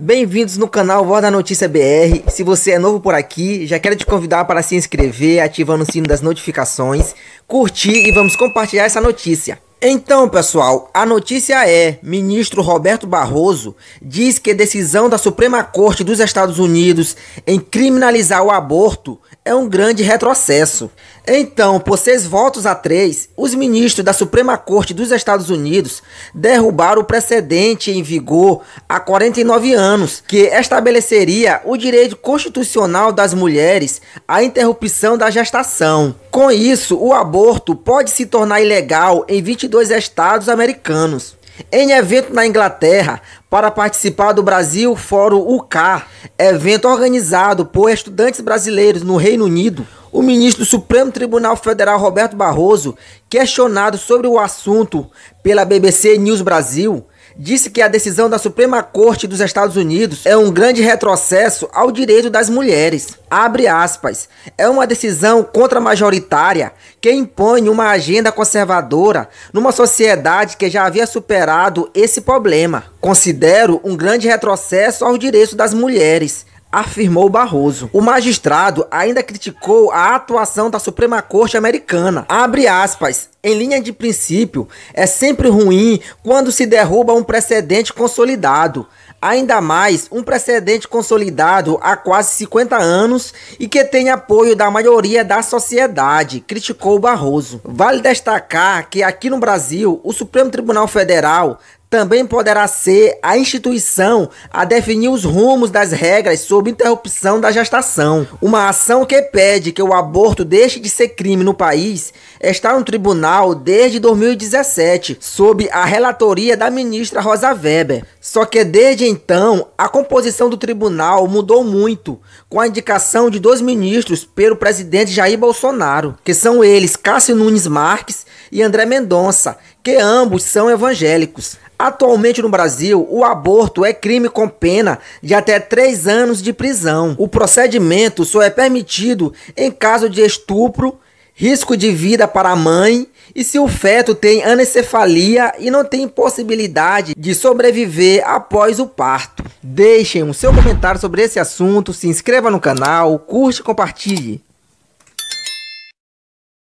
Bem-vindos no canal Voz da Notícia BR. Se você é novo por aqui, já quero te convidar para se inscrever, ativando o sino das notificações, curtir e vamos compartilhar essa notícia. Então, pessoal, a notícia é: ministro Roberto Barroso diz que a decisão da Suprema Corte dos Estados Unidos em criminalizar o aborto é um grande retrocesso. Então, por seis votos a três, os ministros da Suprema Corte dos Estados Unidos derrubaram o precedente em vigor há 49 anos, que estabeleceria o direito constitucional das mulheres à interrupção da gestação. Com isso, o aborto pode se tornar ilegal em 22 estados americanos. Em evento na Inglaterra, para participar do Brasil Fórum UK, evento organizado por estudantes brasileiros no Reino Unido, o ministro do Supremo Tribunal Federal Roberto Barroso, questionado sobre o assunto pela BBC News Brasil, disse que a decisão da Suprema Corte dos Estados Unidos é um grande retrocesso ao direito das mulheres. Abre aspas. É uma decisão contra-majoritária que impõe uma agenda conservadora numa sociedade que já havia superado esse problema. Considero um grande retrocesso ao direito das mulheres afirmou Barroso. O magistrado ainda criticou a atuação da Suprema Corte Americana. Abre aspas em linha de princípio, é sempre ruim quando se derruba um precedente consolidado. Ainda mais um precedente consolidado há quase 50 anos e que tem apoio da maioria da sociedade, criticou Barroso. Vale destacar que aqui no Brasil, o Supremo Tribunal Federal também poderá ser a instituição a definir os rumos das regras sobre interrupção da gestação. Uma ação que pede que o aborto deixe de ser crime no país está no tribunal desde 2017, sob a relatoria da ministra Rosa Weber. Só que desde então, a composição do tribunal mudou muito, com a indicação de dois ministros pelo presidente Jair Bolsonaro, que são eles Cássio Nunes Marques e André Mendonça, que ambos são evangélicos. Atualmente no Brasil, o aborto é crime com pena de até três anos de prisão. O procedimento só é permitido em caso de estupro risco de vida para a mãe e se o feto tem anencefalia e não tem possibilidade de sobreviver após o parto. Deixem o seu comentário sobre esse assunto, se inscreva no canal, curte e compartilhe.